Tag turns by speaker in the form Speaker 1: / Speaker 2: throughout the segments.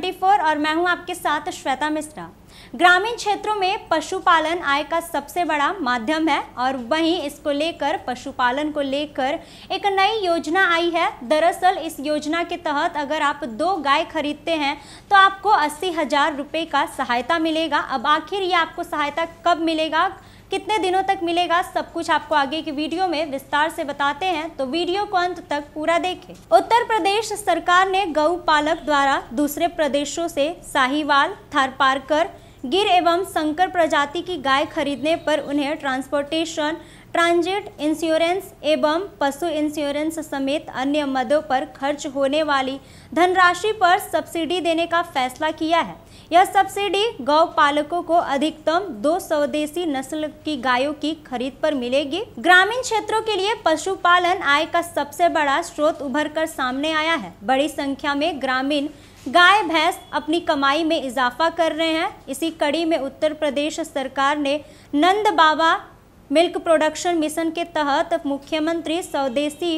Speaker 1: 24 और मैं हूं आपके साथ श्वेता मिश्रा ग्रामीण क्षेत्रों में पशुपालन आय का सबसे बड़ा माध्यम है और वहीं इसको लेकर पशुपालन को लेकर एक नई योजना आई है दरअसल इस योजना के तहत अगर आप दो गाय खरीदते हैं तो आपको अस्सी हज़ार रुपये का सहायता मिलेगा अब आखिर ये आपको सहायता कब मिलेगा कितने दिनों तक मिलेगा सब कुछ आपको आगे की वीडियो में विस्तार से बताते हैं तो वीडियो को अंत तक पूरा देखें उत्तर प्रदेश सरकार ने गौ पालक द्वारा दूसरे प्रदेशों से साहिवाल थारपारकर गिर एवं संकर प्रजाति की गाय खरीदने पर उन्हें ट्रांसपोर्टेशन ट्रांजिट इंश्योरेंस एवं पशु इंश्योरेंस समेत अन्य मदों पर खर्च होने वाली धनराशि पर सब्सिडी देने का फैसला किया है यह सब्सिडी गौ पालकों को अधिकतम दो स्वदेशी नस्ल की गायों की खरीद पर मिलेगी ग्रामीण क्षेत्रों के लिए पशुपालन आय का सबसे बड़ा स्रोत उभर कर सामने आया है बड़ी संख्या में ग्रामीण गाय भैंस अपनी कमाई में इजाफा कर रहे हैं इसी कड़ी में उत्तर प्रदेश सरकार ने Nand Baba milk production mission के तहत मुख्यमंत्री स्वदेशी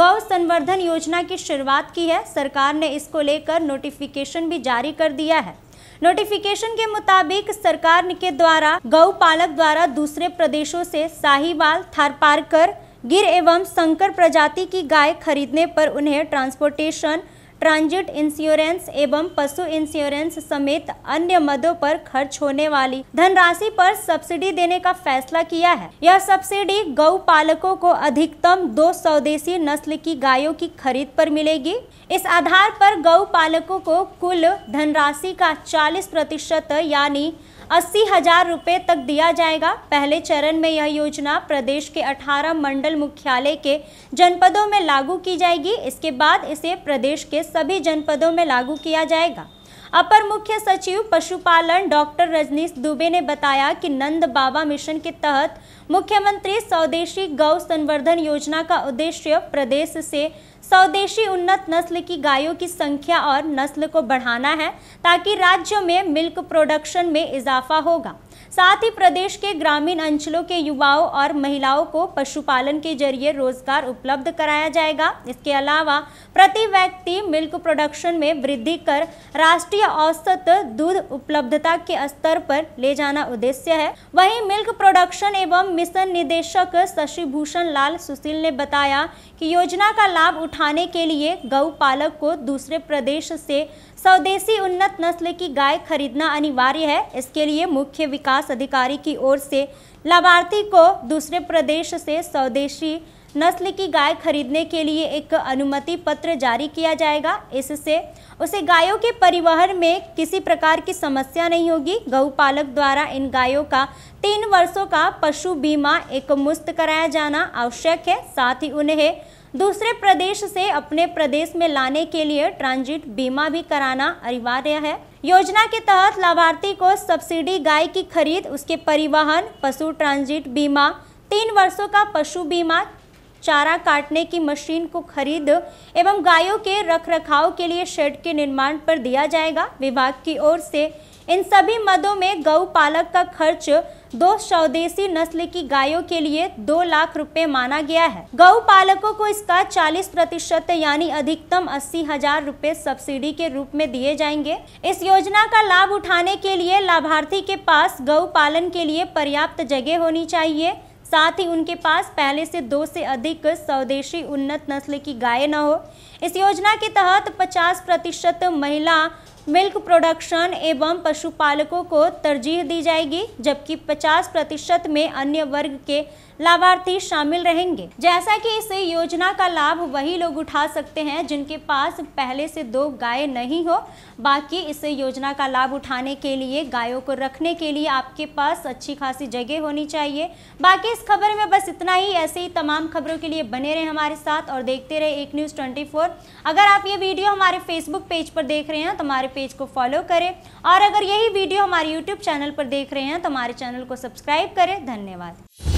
Speaker 1: गौ संवर्धन योजना की शुरुआत की है सरकार ने इसको लेकर नोटिफिकेशन भी जारी कर दिया है नोटिफिकेशन के मुताबिक सरकार के द्वारा गौ पालक द्वारा दूसरे प्रदेशों से साहिवाल थारपारकर गिर एवं संकर प्रजाति की गाय खरीदने पर उन्हें ट्रांसपोर्टेशन ट्रांजिट इंश्योरेंस एवं पशु इंश्योरेंस समेत अन्य मदों पर खर्च होने वाली धनराशि पर सब्सिडी देने का फैसला किया है यह सब्सिडी गौ पालकों को अधिकतम दो स्वदेशी नस्ल की गायों की खरीद पर मिलेगी इस आधार पर गौ पालकों को कुल धनराशि का 40 प्रतिशत यानी अस्सी हजार रुपये तक दिया जाएगा पहले चरण में यह योजना प्रदेश के 18 मंडल मुख्यालय के जनपदों में लागू की जाएगी इसके बाद इसे प्रदेश के सभी जनपदों में लागू किया जाएगा अपर मुख्य सचिव पशुपालन डॉक्टर रजनीश दुबे ने बताया कि नंद बाबा मिशन के तहत मुख्यमंत्री स्वदेशी गौ संवर्धन योजना का उद्देश्य प्रदेश से स्वदेशी उन्नत नस्ल की गायों की संख्या और नस्ल को बढ़ाना है ताकि राज्य में मिल्क प्रोडक्शन में इजाफा होगा साथ ही प्रदेश के ग्रामीण अंचलों के युवाओं और महिलाओं को पशुपालन के जरिए रोजगार उपलब्ध कराया जाएगा इसके अलावा प्रति व्यक्ति मिल्क प्रोडक्शन में वृद्धि कर राष्ट्रीय औसत दूध उपलब्धता के स्तर पर ले जाना उद्देश्य है वही मिल्क प्रोडक्शन एवं मिशन निदेशक शशि भूषण लाल सुशील ने बताया कि योजना का लाभ उठाने के लिए गौ पालक को दूसरे प्रदेश से स्वदेशी उन्नत नस्ल की गाय खरीदना अनिवार्य है इसके लिए मुख्य विकास विकास अधिकारी की ओर से लाभार्थी को दूसरे प्रदेश से स्वदेशी नस्ल की गाय खरीदने के लिए एक अनुमति पत्र जारी किया जाएगा इससे उसे गायों के परिवहन में किसी प्रकार की समस्या नहीं होगी गौपालक द्वारा इन गायों का तीन वर्षों का पशु बीमा एक मुफ्त कराया जाना आवश्यक है साथ ही उन्हें दूसरे प्रदेश से अपने प्रदेश में लाने के लिए ट्रांजिट बीमा भी कराना अनिवार्य है योजना के तहत लाभार्थी को सब्सिडी गाय की खरीद उसके परिवहन पशु ट्रांजिट बीमा तीन वर्षों का पशु बीमा चारा काटने की मशीन को खरीद एवं गायों के रखरखाव के लिए शेड के निर्माण पर दिया जाएगा विभाग की ओर से इन सभी मदों में गौ पालक का खर्च दो स्वदेशी नस्ल की गायों के लिए दो लाख रुपए माना गया है गौ पालकों को इसका 40 प्रतिशत यानी अधिकतम अस्सी हजार रूपए सब्सिडी के रूप में दिए जाएंगे इस योजना का लाभ उठाने के लिए लाभार्थी के पास गौ पालन के लिए पर्याप्त जगह होनी चाहिए साथ ही उनके पास पहले से दो से अधिक स्वदेशी उन्नत नस्ल की गाय न हो इस योजना के तहत 50 प्रतिशत महिला मिल्क प्रोडक्शन एवं पशुपालकों को तरजीह दी जाएगी जबकि 50 प्रतिशत में अन्य वर्ग के लाभार्थी शामिल रहेंगे जैसा कि इस योजना का लाभ वही लोग उठा सकते हैं जिनके पास पहले से दो गाय नहीं हो बाकी इस योजना का लाभ उठाने के लिए गायों को रखने के लिए आपके पास अच्छी खासी जगह होनी चाहिए बाकी इस खबर में बस इतना ही ऐसे ही तमाम खबरों के लिए बने रहे हमारे साथ और देखते रहे एक न्यूज़ ट्वेंटी अगर आप ये वीडियो हमारे फेसबुक पेज पर देख रहे हैं तो हमारे पेज को फॉलो करें और अगर यही वीडियो हमारे यूट्यूब चैनल पर देख रहे हैं तो हमारे चैनल को सब्सक्राइब करें धन्यवाद